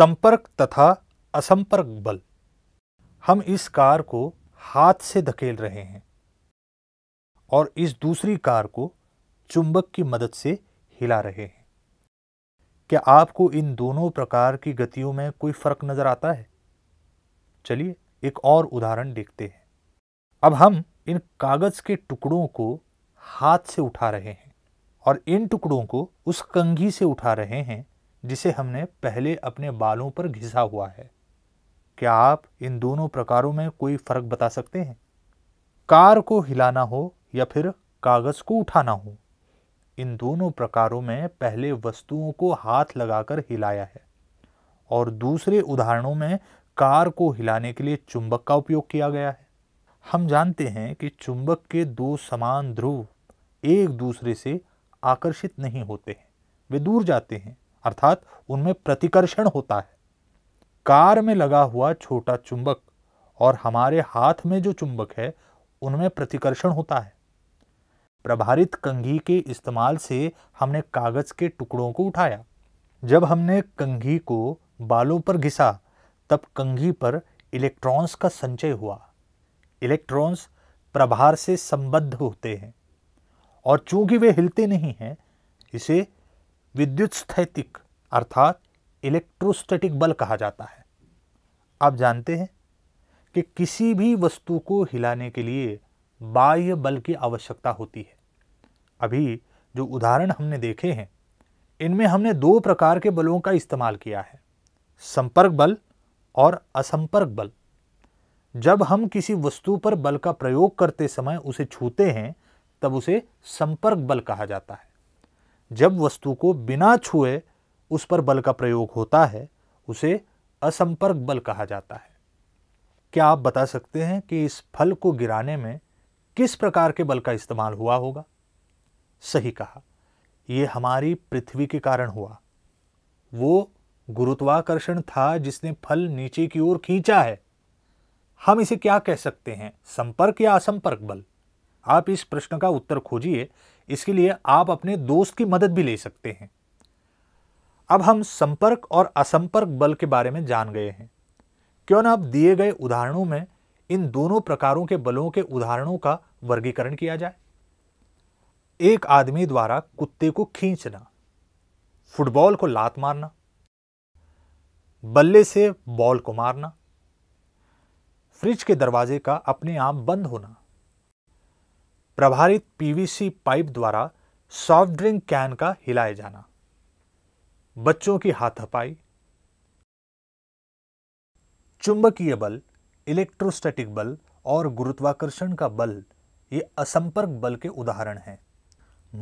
संपर्क तथा असंपर्क बल हम इस कार को हाथ से धकेल रहे हैं और इस दूसरी कार को चुंबक की मदद से हिला रहे हैं क्या आपको इन दोनों प्रकार की गतियों में कोई फर्क नजर आता है चलिए एक और उदाहरण देखते हैं अब हम इन कागज के टुकड़ों को हाथ से उठा रहे हैं और इन टुकड़ों को उस कंघी से उठा रहे हैं जिसे हमने पहले अपने बालों पर घिसा हुआ है क्या आप इन दोनों प्रकारों में कोई फर्क बता सकते हैं कार को हिलाना हो या फिर कागज को उठाना हो इन दोनों प्रकारों में पहले वस्तुओं को हाथ लगाकर हिलाया है और दूसरे उदाहरणों में कार को हिलाने के लिए चुंबक का उपयोग किया गया है हम जानते हैं कि चुंबक के दो समान ध्रुव एक दूसरे से आकर्षित नहीं होते हैं वे दूर जाते हैं अर्थात उनमें प्रतिकर्षण होता है कार में लगा हुआ छोटा चुंबक और हमारे हाथ में जो चुंबक है उनमें प्रतिकर्षण होता है प्रभारित कंघी के इस्तेमाल से हमने कागज़ के टुकड़ों को उठाया जब हमने कंघी को बालों पर घिसा तब कंघी पर इलेक्ट्रॉन्स का संचय हुआ इलेक्ट्रॉन्स प्रभार से संबद्ध होते हैं और चूंकि वे हिलते नहीं हैं इसे विद्युत स्थैतिक अर्थात इलेक्ट्रोस्टैटिक बल कहा जाता है आप जानते हैं कि किसी भी वस्तु को हिलाने के लिए बाह्य बल की आवश्यकता होती है अभी जो उदाहरण हमने देखे हैं इनमें हमने दो प्रकार के बलों का इस्तेमाल किया है संपर्क बल और असंपर्क बल जब हम किसी वस्तु पर बल का प्रयोग करते समय उसे छूते हैं तब उसे संपर्क बल कहा जाता है जब वस्तु को बिना छुए उस पर बल का प्रयोग होता है उसे असंपर्क बल कहा जाता है क्या आप बता सकते हैं कि इस फल को गिराने में किस प्रकार के बल का इस्तेमाल हुआ होगा सही कहा यह हमारी पृथ्वी के कारण हुआ वो गुरुत्वाकर्षण था जिसने फल नीचे की ओर खींचा है हम इसे क्या कह सकते हैं संपर्क या असंपर्क बल आप इस प्रश्न का उत्तर खोजिए इसके लिए आप अपने दोस्त की मदद भी ले सकते हैं अब हम संपर्क और असंपर्क बल के बारे में जान गए हैं क्यों ना अब दिए गए उदाहरणों में इन दोनों प्रकारों के बलों के उदाहरणों का वर्गीकरण किया जाए एक आदमी द्वारा कुत्ते को खींचना फुटबॉल को लात मारना बल्ले से बॉल को मारना फ्रिज के दरवाजे का अपने आप बंद होना प्रभारित पीवीसी पाइप द्वारा सॉफ्ट ड्रिंक कैन का हिलाए जाना बच्चों की हाथापाई चुंबकीय बल इलेक्ट्रोस्टैटिक बल और गुरुत्वाकर्षण का बल ये असंपर्क बल के उदाहरण हैं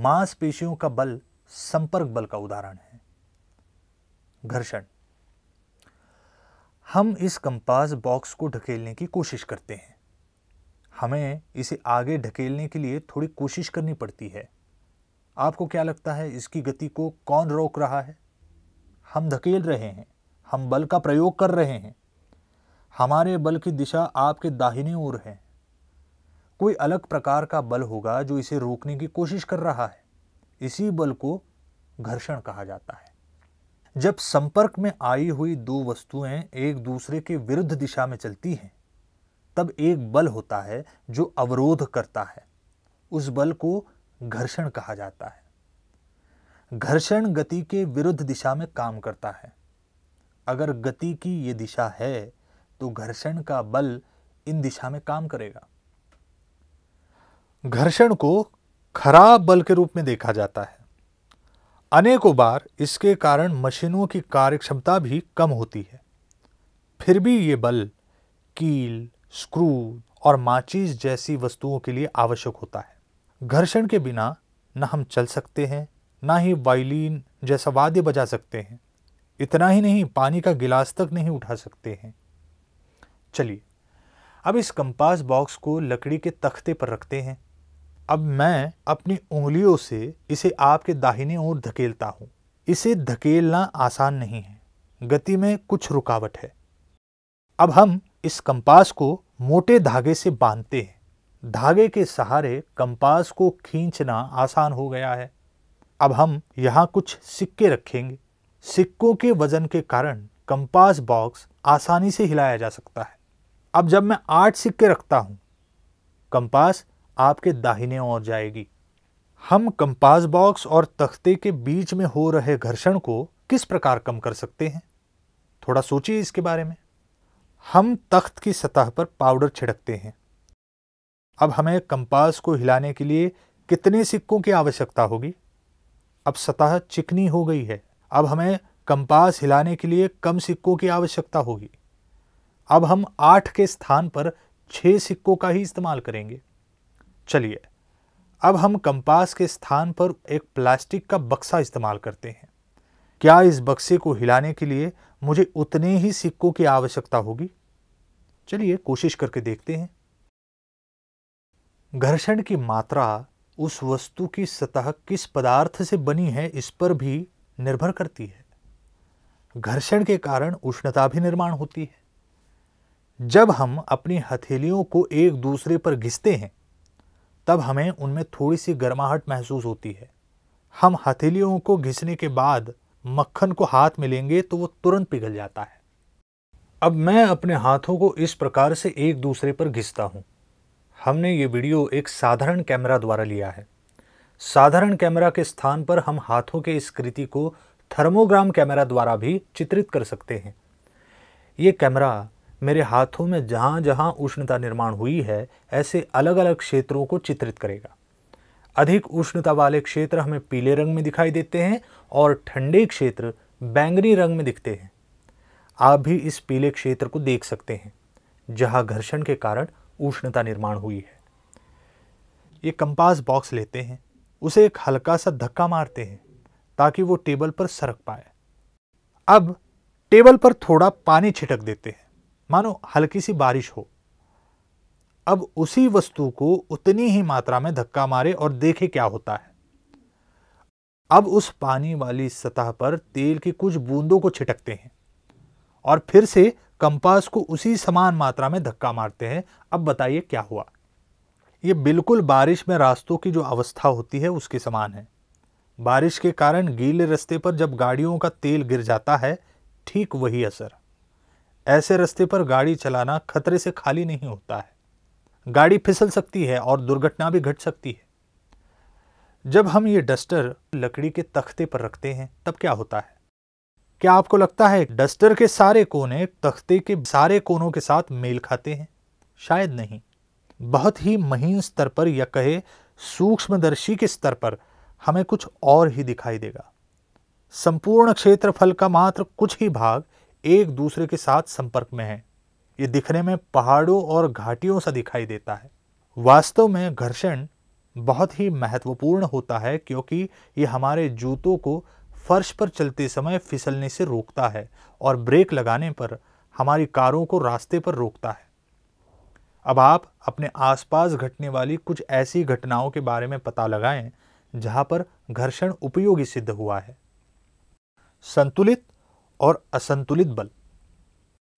मांसपेशियों का बल संपर्क बल का उदाहरण है घर्षण हम इस कंपास बॉक्स को ढकेलने की कोशिश करते हैं हमें इसे आगे ढकेलने के लिए थोड़ी कोशिश करनी पड़ती है आपको क्या लगता है इसकी गति को कौन रोक रहा है हम धकेल रहे हैं हम बल का प्रयोग कर रहे हैं हमारे बल की दिशा आपके दाहिने ओर है कोई अलग प्रकार का बल होगा जो इसे रोकने की कोशिश कर रहा है इसी बल को घर्षण कहा जाता है जब संपर्क में आई हुई दो वस्तुएं एक दूसरे के विरुद्ध दिशा में चलती हैं तब एक बल होता है जो अवरोध करता है उस बल को घर्षण कहा जाता है घर्षण गति के विरुद्ध दिशा में काम करता है अगर गति की ये दिशा है तो घर्षण का बल इन दिशा में काम करेगा घर्षण को खराब बल के रूप में देखा जाता है अनेकों बार इसके कारण मशीनों की कार्यक्षमता भी कम होती है फिर भी ये बल कील स्क्रू और माचिस जैसी वस्तुओं के लिए आवश्यक होता है घर्षण के बिना न हम चल सकते हैं ना ही वायलिन जैसा वाद्य बजा सकते हैं इतना ही नहीं पानी का गिलास तक नहीं उठा सकते हैं चलिए अब इस कंपास बॉक्स को लकड़ी के तख्ते पर रखते हैं अब मैं अपनी उंगलियों से इसे आपके दाहिने ओर धकेलता हूँ इसे धकेलना आसान नहीं है गति में कुछ रुकावट है अब हम इस कंपास को मोटे धागे से बांधते हैं धागे के सहारे कंपास को खींचना आसान हो गया है अब हम यहाँ कुछ सिक्के रखेंगे सिक्कों के वजन के कारण कंपास बॉक्स आसानी से हिलाया जा सकता है अब जब मैं आठ सिक्के रखता हूँ कंपास आपके दाहिने ओर जाएगी हम कंपास बॉक्स और तख्ते के बीच में हो रहे घर्षण को किस प्रकार कम कर सकते हैं थोड़ा सोचिए इसके बारे में हम तख्त की सतह पर पाउडर छिड़कते हैं अब हमें कंपास को हिलाने के लिए कितने सिक्कों की आवश्यकता होगी अब सतह चिकनी हो गई है अब हमें कंपास हिलाने के लिए कम सिक्कों की आवश्यकता होगी अब हम आठ के स्थान पर छह सिक्कों का ही इस्तेमाल करेंगे चलिए अब हम कंपास के स्थान पर एक प्लास्टिक का बक्सा इस्तेमाल करते हैं क्या इस बक्से को हिलाने के लिए मुझे उतने ही सिक्कों की आवश्यकता होगी चलिए कोशिश करके देखते हैं घर्षण की मात्रा उस वस्तु की सतह किस पदार्थ से बनी है इस पर भी निर्भर करती है घर्षण के कारण उष्णता भी निर्माण होती है जब हम अपनी हथेलियों को एक दूसरे पर घिसते हैं तब हमें उनमें थोड़ी सी गर्माहट महसूस होती है हम हथेलियों को घिसने के बाद मक्खन को हाथ में लेंगे तो वो तुरंत पिघल जाता है अब मैं अपने हाथों को इस प्रकार से एक दूसरे पर घिसता हूँ हमने ये वीडियो एक साधारण कैमरा द्वारा लिया है साधारण कैमरा के स्थान पर हम हाथों के इस कृति को थर्मोग्राम कैमरा द्वारा भी चित्रित कर सकते हैं ये कैमरा मेरे हाथों में जहाँ जहाँ उष्णता निर्माण हुई है ऐसे अलग अलग क्षेत्रों को चित्रित करेगा अधिक उष्णता वाले क्षेत्र हमें पीले रंग में दिखाई देते हैं और ठंडे क्षेत्र बैंगनी रंग में दिखते हैं आप भी इस पीले क्षेत्र को देख सकते हैं जहां घर्षण के कारण उष्णता निर्माण हुई है ये कंपास बॉक्स लेते हैं उसे एक हल्का सा धक्का मारते हैं ताकि वो टेबल पर सरक पाए अब टेबल पर थोड़ा पानी छिटक देते हैं मानो हल्की सी बारिश हो अब उसी वस्तु को उतनी ही मात्रा में धक्का मारे और देखे क्या होता है अब उस पानी वाली सतह पर तेल की कुछ बूंदों को छिटकते हैं और फिर से कंपास को उसी समान मात्रा में धक्का मारते हैं अब बताइए क्या हुआ ये बिल्कुल बारिश में रास्तों की जो अवस्था होती है उसके समान है बारिश के कारण गीले रास्ते पर जब गाड़ियों का तेल गिर जाता है ठीक वही असर ऐसे रास्ते पर गाड़ी चलाना खतरे से खाली नहीं होता है गाड़ी फिसल सकती है और दुर्घटना भी घट सकती है जब हम ये डस्टर लकड़ी के तख्ते पर रखते हैं तब क्या होता है क्या आपको लगता है डस्टर के सारे कोने तख्ते के सारे कोनों के साथ मेल खाते हैं शायद नहीं बहुत ही महीन स्तर पर या कहे सूक्ष्मदर्शी के स्तर पर हमें कुछ और ही दिखाई देगा संपूर्ण क्षेत्रफल का मात्र कुछ ही भाग एक दूसरे के साथ संपर्क में है ये दिखने में पहाड़ों और घाटियों सा दिखाई देता है वास्तव में घर्षण बहुत ही महत्वपूर्ण होता है क्योंकि ये हमारे जूतों को फर्श पर चलते समय फिसलने से रोकता है और ब्रेक लगाने पर हमारी कारों को रास्ते पर रोकता है अब आप अपने आसपास घटने वाली कुछ ऐसी घटनाओं के बारे में पता लगाएं जहां पर घर्षण उपयोगी सिद्ध हुआ है संतुलित और असंतुलित बल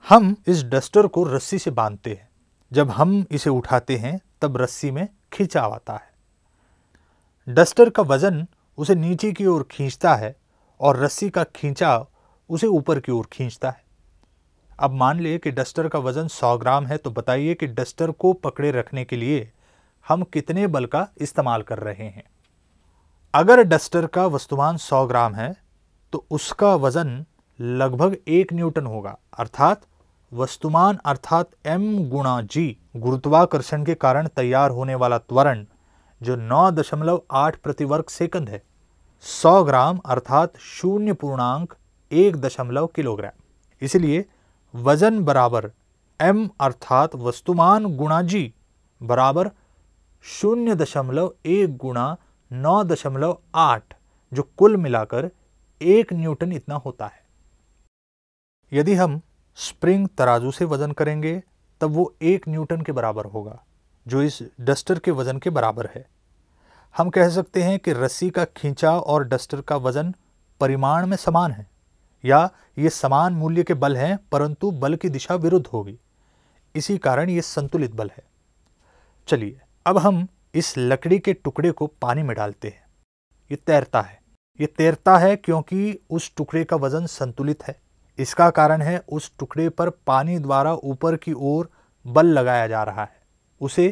हम इस डस्टर को रस्सी से बांधते हैं जब हम इसे उठाते हैं तब रस्सी में खिंचाव आता है डस्टर का वजन उसे नीचे की ओर खींचता है और रस्सी का खींचाव उसे ऊपर की ओर खींचता है अब मान लिए कि डस्टर का वजन 100 ग्राम है तो बताइए कि डस्टर को पकड़े रखने के लिए हम कितने बल का इस्तेमाल कर रहे हैं अगर डस्टर का वस्तुमान 100 ग्राम है तो उसका वजन लगभग एक न्यूटन होगा अर्थात वस्तुमान अर्थात m गुणा जी गुरुत्वाकर्षण के कारण तैयार होने वाला त्वरण जो 9.8 प्रति वर्ग सेकंड है 100 ग्राम अर्थात शून्य पूर्णांक एक दशमलव किलोग्राम इसलिए वजन बराबर m अर्थात वस्तुमान गुणा जी बराबर शून्य दशमलव एक गुणा नौ दशमलव आठ जो कुल मिलाकर एक न्यूटन इतना होता है यदि हम स्प्रिंग तराजू से वज़न करेंगे तब वो एक न्यूटन के बराबर होगा जो इस डस्टर के वज़न के बराबर है हम कह सकते हैं कि रस्सी का खींचा और डस्टर का वज़न परिमाण में समान है या ये समान मूल्य के बल हैं परंतु बल की दिशा विरुद्ध होगी इसी कारण ये संतुलित बल है चलिए अब हम इस लकड़ी के टुकड़े को पानी में डालते हैं ये तैरता है ये तैरता है क्योंकि उस टुकड़े का वज़न संतुलित है इसका कारण है उस टुकड़े पर पानी द्वारा ऊपर की ओर बल लगाया जा रहा है उसे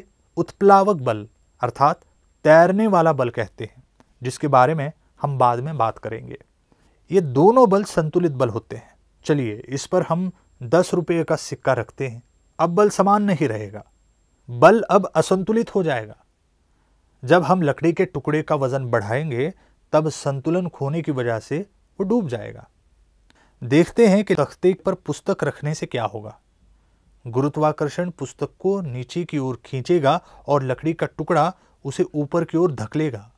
उत्प्लावक बल अर्थात तैरने वाला बल कहते हैं जिसके बारे में हम बाद में बात करेंगे ये दोनों बल संतुलित बल होते हैं चलिए इस पर हम दस रुपये का सिक्का रखते हैं अब बल समान नहीं रहेगा बल अब असंतुलित हो जाएगा जब हम लकड़ी के टुकड़े का वजन बढ़ाएंगे तब संतुलन खोने की वजह से वो डूब जाएगा देखते हैं कि तख्ते पर पुस्तक रखने से क्या होगा गुरुत्वाकर्षण पुस्तक को नीचे की ओर खींचेगा और लकड़ी का टुकड़ा उसे ऊपर की ओर धकलेगा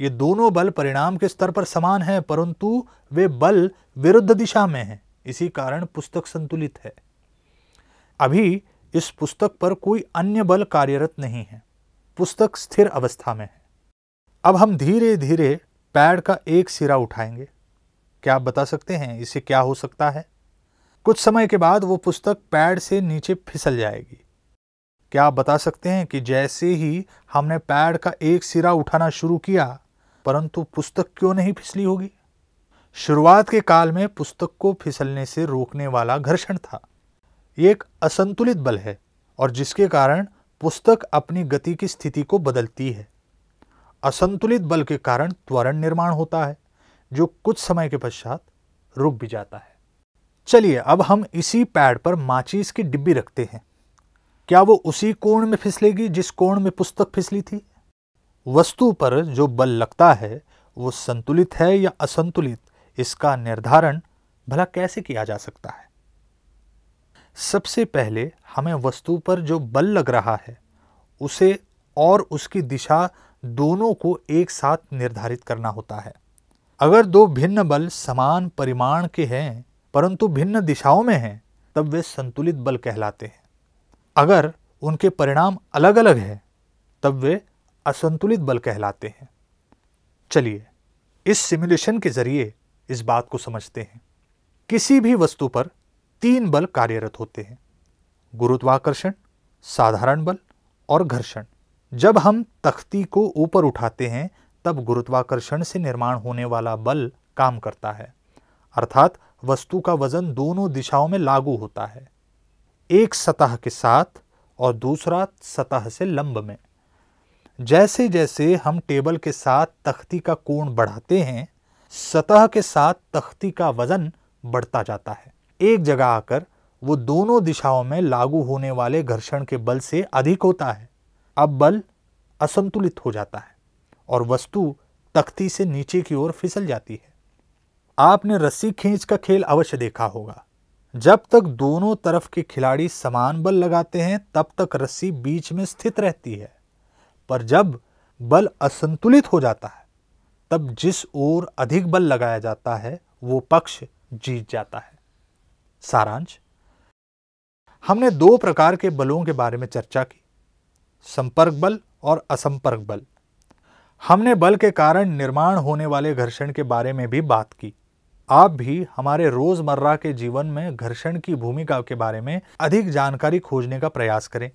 ये दोनों बल परिणाम के स्तर पर समान हैं परंतु वे बल विरुद्ध दिशा में हैं इसी कारण पुस्तक संतुलित है अभी इस पुस्तक पर कोई अन्य बल कार्यरत नहीं है पुस्तक स्थिर अवस्था में है अब हम धीरे धीरे पैड का एक सिरा उठाएंगे क्या आप बता सकते हैं इससे क्या हो सकता है कुछ समय के बाद वो पुस्तक पैड से नीचे फिसल जाएगी क्या आप बता सकते हैं कि जैसे ही हमने पैड का एक सिरा उठाना शुरू किया परंतु पुस्तक क्यों नहीं फिसली होगी शुरुआत के काल में पुस्तक को फिसलने से रोकने वाला घर्षण था ये एक असंतुलित बल है और जिसके कारण पुस्तक अपनी गति की स्थिति को बदलती है असंतुलित बल के कारण त्वरण निर्माण होता है जो कुछ समय के पश्चात रुक भी जाता है चलिए अब हम इसी पैड पर माचिस की डिब्बी रखते हैं क्या वो उसी कोण में फिसलेगी जिस कोण में पुस्तक फिसली थी वस्तु पर जो बल लगता है वो संतुलित है या असंतुलित इसका निर्धारण भला कैसे किया जा सकता है सबसे पहले हमें वस्तु पर जो बल लग रहा है उसे और उसकी दिशा दोनों को एक साथ निर्धारित करना होता है अगर दो भिन्न बल समान परिमाण के हैं परंतु भिन्न दिशाओं में हैं तब वे संतुलित बल कहलाते हैं अगर उनके परिणाम अलग अलग हैं तब वे असंतुलित बल कहलाते हैं चलिए इस सिमुलेशन के जरिए इस बात को समझते हैं किसी भी वस्तु पर तीन बल कार्यरत होते हैं गुरुत्वाकर्षण साधारण बल और घर्षण जब हम तख्ती को ऊपर उठाते हैं तब गुरुत्वाकर्षण से निर्माण होने वाला बल काम करता है अर्थात वस्तु का वजन दोनों दिशाओं में लागू होता है एक सतह के साथ और दूसरा सतह से लंब में जैसे जैसे हम टेबल के साथ तख्ती का कोण बढ़ाते हैं सतह के साथ तख्ती का वजन बढ़ता जाता है एक जगह आकर वो दोनों दिशाओं में लागू होने वाले घर्षण के बल से अधिक होता है अब बल असंतुलित हो जाता है और वस्तु तख्ती से नीचे की ओर फिसल जाती है आपने रस्सी खींच का खेल अवश्य देखा होगा जब तक दोनों तरफ के खिलाड़ी समान बल लगाते हैं तब तक रस्सी बीच में स्थित रहती है पर जब बल असंतुलित हो जाता है तब जिस ओर अधिक बल लगाया जाता है वो पक्ष जीत जाता है सारांश हमने दो प्रकार के बलों के बारे में चर्चा की संपर्क बल और असंपर्क बल हमने बल के कारण निर्माण होने वाले घर्षण के बारे में भी बात की आप भी हमारे रोजमर्रा के जीवन में घर्षण की भूमिका के बारे में अधिक जानकारी खोजने का प्रयास करें